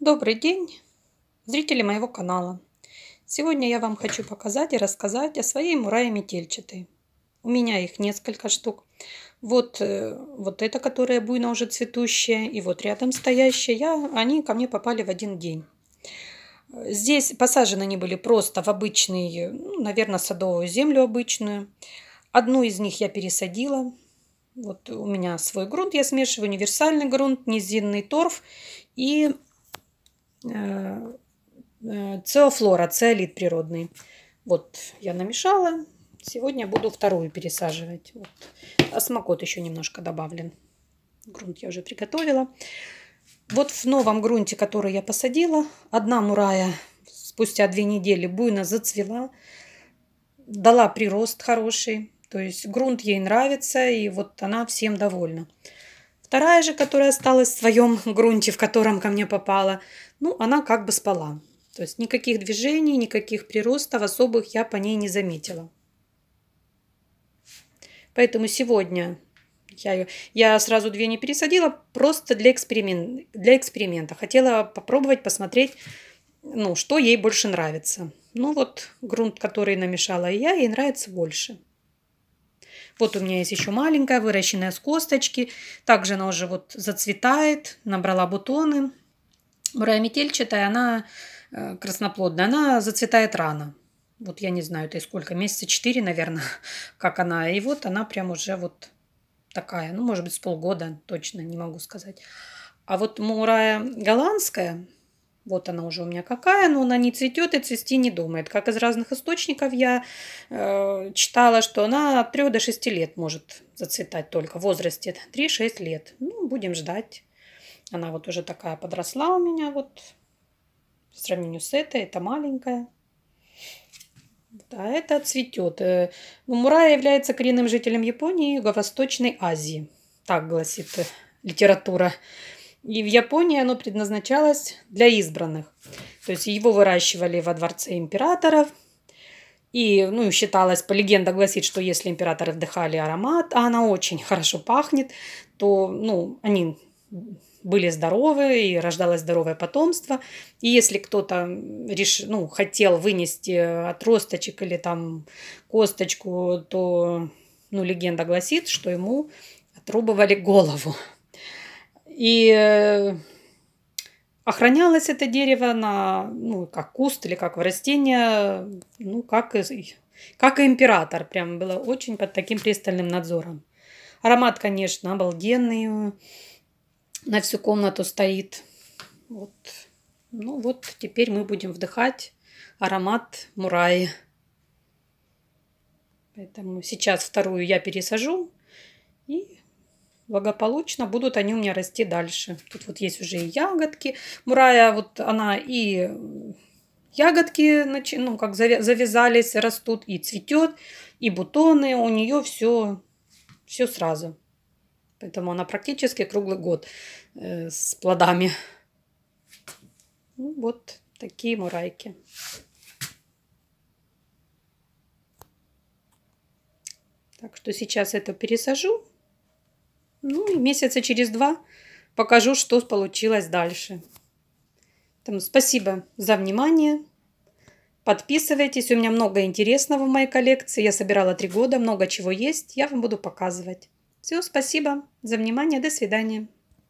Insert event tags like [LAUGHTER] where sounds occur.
Добрый день, зрители моего канала. Сегодня я вам хочу показать и рассказать о своей мурае метельчатой. У меня их несколько штук. Вот, э, вот эта, которая буйно уже цветущая, и вот рядом стоящая, я, они ко мне попали в один день. Здесь посажены они были просто в обычный, ну, наверное, садовую землю обычную. Одну из них я пересадила, вот у меня свой грунт, я смешиваю универсальный грунт, низинный торф и Э, э, цеофлора, циолит природный. Вот я намешала. Сегодня буду вторую пересаживать. Вот. Осмокот а еще немножко добавлен. Грунт я уже приготовила. Вот в новом грунте, который я посадила, одна мурая спустя две недели буйно зацвела, дала прирост хороший. То есть грунт ей нравится, и вот она всем довольна. Вторая же, которая осталась в своем грунте, в котором ко мне попала, ну, она как бы спала. То есть никаких движений, никаких приростов особых я по ней не заметила. Поэтому сегодня я, ее, я сразу две не пересадила, просто для, эксперимен, для эксперимента. Хотела попробовать, посмотреть, ну, что ей больше нравится. Ну вот грунт, который намешала я, ей нравится больше. Вот у меня есть еще маленькая, выращенная с косточки. Также она уже вот зацветает, набрала бутоны. Мурая метельчатая, она э, красноплодная, она зацветает рано. Вот я не знаю, это и сколько, месяца 4, наверное, [LAUGHS] как она. И вот она прям уже вот такая, ну, может быть, с полгода, точно не могу сказать. А вот мурая голландская, вот она уже у меня какая, но она не цветет и цвести не думает. Как из разных источников я э, читала, что она от 3 до 6 лет может зацветать только в возрасте 3-6 лет. Ну, будем ждать. Она вот уже такая подросла у меня вот В сравнению с этой, это маленькая. Да, это цветет. Э, Мурая является коренным жителем Японии и Юго-Восточной Азии. Так гласит э, литература. И в Японии оно предназначалось для избранных. То есть его выращивали во дворце императоров. И, ну, считалось, по легенда гласит, что если императоры вдыхали аромат, а она очень хорошо пахнет, то, ну, они были здоровы и рождалось здоровое потомство. И если кто-то реш... ну, хотел вынести отросточек или там косточку, то ну, легенда гласит, что ему отрубывали голову. И э, охранялось это дерево на, ну, как куст или как в растение, ну, как, как и император. Прям было очень под таким пристальным надзором. Аромат, конечно, обалденный. На всю комнату стоит. Вот. Ну вот, теперь мы будем вдыхать аромат мураи. Поэтому сейчас вторую я пересажу и благополучно будут они у меня расти дальше. Тут вот есть уже и ягодки. Мурая, вот она и ягодки, ну, как завязались, растут, и цветет, и бутоны. У нее все, все сразу. Поэтому она практически круглый год э, с плодами. Ну, вот такие мурайки. Так что сейчас это пересажу ну и месяца через два покажу, что получилось дальше. Там, спасибо за внимание. Подписывайтесь, у меня много интересного в моей коллекции. Я собирала три года, много чего есть. Я вам буду показывать. Все, спасибо за внимание, до свидания.